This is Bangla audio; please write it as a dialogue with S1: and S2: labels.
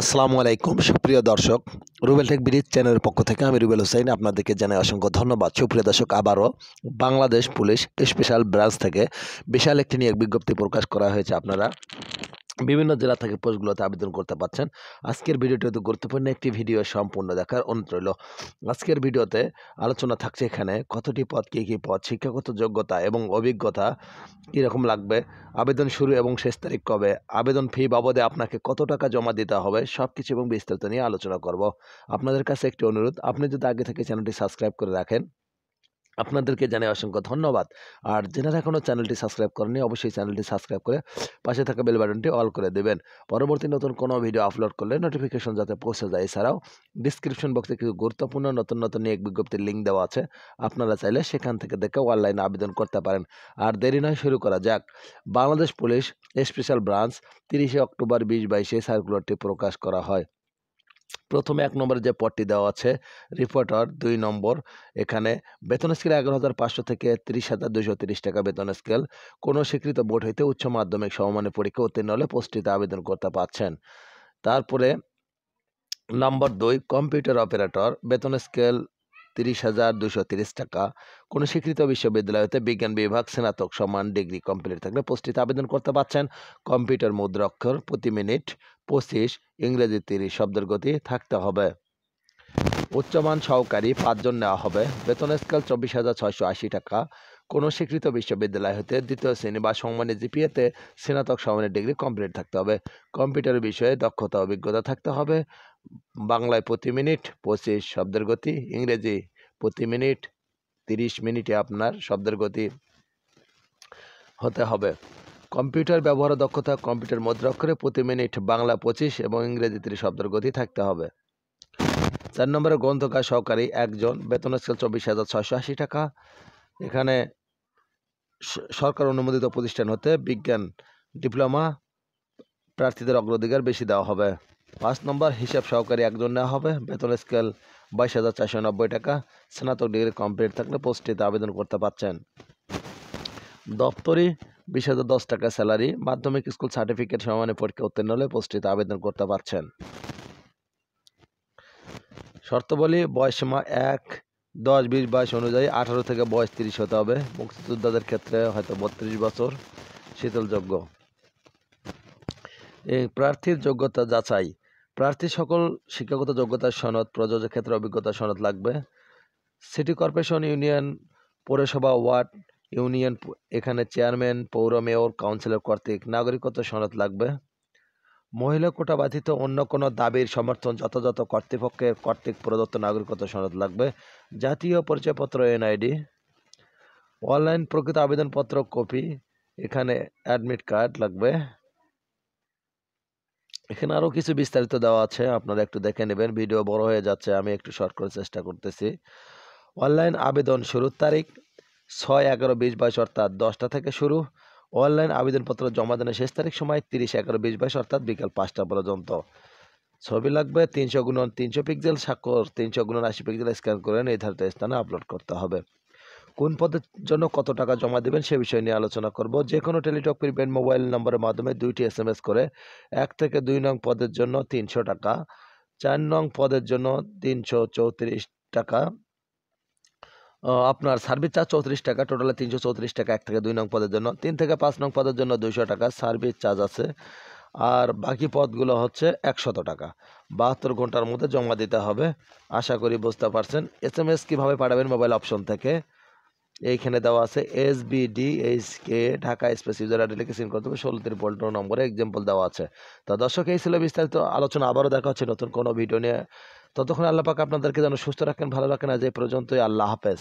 S1: আসসালামু আলাইকুম সুপ্রিয় দর্শক রুবেল টেক ব্রিজ চ্যানেলের পক্ষ থেকে আমি রুবেল হোসেন আপনাদেরকে জানাই অসংখ্য ধন্যবাদ সুপ্রিয় দর্শক আবারও বাংলাদেশ পুলিশ স্পেশাল ব্রাঞ্চ থেকে বিশাল একটি নিয়োগ বিজ্ঞপ্তি প্রকাশ করা হয়েছে আপনারা বিভিন্ন জেলা থেকে পোস্টগুলোতে আবেদন করতে পারছেন আজকের ভিডিওটি অতি গুরুত্বপূর্ণ একটি ভিডিও সম্পূর্ণ দেখার অনুরোধ রইল আজকের ভিডিওতে আলোচনা থাকছে এখানে কতটি পদ কী কী পদ শিক্ষাগত যোগ্যতা এবং অভিজ্ঞতা কীরকম লাগবে আবেদন শুরু এবং শেষ তারিখ কবে আবেদন ফি বাবদে আপনাকে কত টাকা জমা দিতে হবে সব কিছু এবং বিস্তারিত নিয়ে আলোচনা করব আপনাদের কাছে একটি অনুরোধ আপনি যদি আগে থেকে চ্যানেলটি সাবস্ক্রাইব করে রাখেন আপনাদেরকে জানাই অসংখ্য ধন্যবাদ আর যারা এখনও চ্যানেলটি সাবস্ক্রাইব করেননি অবশ্যই চ্যানেলটি সাবস্ক্রাইব করে পাশে থাকা বেল বাটনটি অল করে দেবেন পরবর্তী নতুন কোনো ভিডিও আপলোড করলে নোটিফিকেশন যাতে পৌঁছে যায় এছাড়াও ডিসক্রিপশন বক্সে কিছু গুরুত্বপূর্ণ নতুন নতুন এক বিজ্ঞপ্তির লিঙ্ক দেওয়া আছে আপনারা চাইলে সেখান থেকে দেখে অনলাইনে আবেদন করতে পারেন আর দেরি নয় শুরু করা যাক বাংলাদেশ পুলিশ স্পেশাল ব্রাঞ্চ তিরিশে অক্টোবর বিশ বাইশে সার্কুলারটি প্রকাশ করা হয় প্রথমে এক নম্বরে যে পদটি দেওয়া আছে রিপোর্টার দুই নম্বর এখানে বেতন স্কেল এগারো হাজার পাঁচশো থেকে তিরিশ হাজার দুশো তিরিশ টাকা বেতন স্কেল কোনো স্বীকৃত বোর্ড হইতে উচ্চ মাধ্যমিক সমমানের পরীক্ষা উত্তীর্ণ হলে পোস্টটিতে আবেদন করতে পারছেন তারপরে নম্বর দুই কম্পিউটার অপারেটর বেতন স্কেল তিরিশ হাজার দুশো তিরিশ টাকা কোনো স্বীকৃত বিশ্ববিদ্যালয় হতে বিজ্ঞান বিভাগ স্নাতক সমান ডিগ্রি কমপ্লিট থাকলে পোস্টটিতে আবেদন করতে পারছেন কম্পিউটার মুদ্রাক্ষর প্রতি মিনিট পঁচিশ ইংরেজি তিরিশ শব্দের গতি থাকতে হবে উচ্চমান সহকারী পাঁচজন নেওয়া হবে বেতন স্কেল চব্বিশ হাজার ছয়শো আশি টাকা কোনো স্বীকৃত বিশ্ববিদ্যালয় হতে দ্বিতীয় শ্রেণী বা সম্মানের জিপিএতে স্নাতক সমানের ডিগ্রি কমপ্লিট থাকতে হবে কম্পিউটার বিষয়ে দক্ষতা অভিজ্ঞতা থাকতে হবে বাংলায় প্রতি মিনিট পঁচিশ শব্দের গতি ইংরেজি প্রতি মিনিট তিরিশ মিনিটে আপনার শব্দের গতি হতে হবে কম্পিউটার ব্যবহার দক্ষতা কম্পিউটার মুদ্রা অক্ষরে প্রতি মিনিট বাংলা পঁচিশ এবং ইংরেজি তিরিশ শব্দের গতি থাকতে হবে চার নম্বরে গ্রন্থকার সহকারী একজন বেতন স্কেল চব্বিশ হাজার ছশো আশি টাকা এখানে সরকার অনুমোদিত প্রতিষ্ঠান হতে বিজ্ঞান ডিপ্লোমা প্রার্থীদের অগ্রাধিকার বেশি দেওয়া হবে পাঁচ নম্বর হিসাব সহকারী একজন নেওয়া হবে বেতন স্কেল বাইশ হাজার চারশো নব্বই টাকা স্নাতক ডিগ্রি কমপ্লিট থাকলে পোস্টটিতে আবেদন করতে পারছেন দপ্তরি বিশ হাজার দশ টাকা স্যালারি মাধ্যমিক স্কুল সার্টিফিকেট সমানে পরীক্ষা উত্তীর্ণ হলে পোস্টটিতে আবেদন করতে পারছেন শর্তাবলী বয়সীমা এক দশ বিশ বাইশ অনুযায়ী আঠারো থেকে বয়স তিরিশ হতে হবে মুক্তিযোদ্ধাদের ক্ষেত্রে হয়তো বত্রিশ বছর শীতলযোগ্য প্রার্থীর যোগ্যতা যাচাই প্রার্থী সকল শিক্ষাগত যোগ্যতার সনদ প্রযোজ্য ক্ষেত্রে অভিজ্ঞতা সনদ লাগবে সিটি কর্পোরেশন ইউনিয়ন পৌরসভা ওয়ার্ড ইউনিয়ন এখানে চেয়ারম্যান পৌর মেয়র কাউন্সিলর কর্তৃক নাগরিকত্ব সনদ লাগবে মহিলা কোটা ব্যতীত অন্য কোনো দাবির সমর্থন যথাযথ কর্তৃপক্ষের কর্তৃক প্রদত্ত নাগরিকত্ব সনদ লাগবে জাতীয় পরিচয়পত্র এনআইডি অনলাইন প্রকৃত আবেদনপত্র কপি এখানে অ্যাডমিট কার্ড লাগবে এখানে আরও কিছু বিস্তারিত দেওয়া আছে আপনারা একটু দেখে নেবেন ভিডিও বড় হয়ে যাচ্ছে আমি একটু শর্ট করার চেষ্টা করতেছি অনলাইন আবেদন শুরুর তারিখ ছয় এগারো বিশ বাইশ অর্থাৎ দশটা থেকে শুরু অনলাইন আবেদনপত্র জমা দেওয়ার শেষ তারিখ সময় তিরিশ এগারো বিশ বাইশ অর্থাৎ বিকাল পাঁচটা পর্যন্ত ছবি লাগবে তিনশো গুণন তিনশো পিক্সেল স্বাক্ষর তিনশো গুণন আশি পিক্সেল স্ক্যান করে নির্ধারিত স্থানে আপলোড করতে হবে কোন পদের জন্য কত টাকা জমা দেবেন সে বিষয় নিয়ে আলোচনা করব যে কোনো টেলিটক প্রিপেড মোবাইল নম্বরের মাধ্যমে দুইটি এস এম এস করে এক থেকে দুই নং পদের জন্য তিনশো টাকা চার নং পদের জন্য তিনশো চৌত্রিশ টাকা আপনার সার্ভিস চার্জ চৌত্রিশ টাকা টোটালে তিনশো চৌত্রিশ টাকা এক থেকে দুই নং পদের জন্য তিন থেকে পাঁচ নং পদের জন্য দুইশো টাকা সার্ভিস চার্জ আছে আর বাকি পদগুলো হচ্ছে একশত টাকা বাহাত্তর ঘন্টার মধ্যে জমা দিতে হবে আশা করি বুঝতে পারছেন এস এম এস কীভাবে পাঠাবেন মোবাইল অপশন থেকে এইখানে দেওয়া আছে S BD H K Dhaka space user ID লিখে সিন করতে হবে ষোলো পোল্টো নম্বরে এক্সাম্পল দেওয়া আছে তো দর্শক এই ছিল বিস্তারিত আলোচনা আবারও দেখা হচ্ছে নতুন কোনো ভিডিও নিয়ে ততক্ষণ আল্লাহ আপনাদেরকে যেন সুস্থ রাখেন ভালো রাখেন আজ এই পর্যন্তই আল্লাহ হাফেজ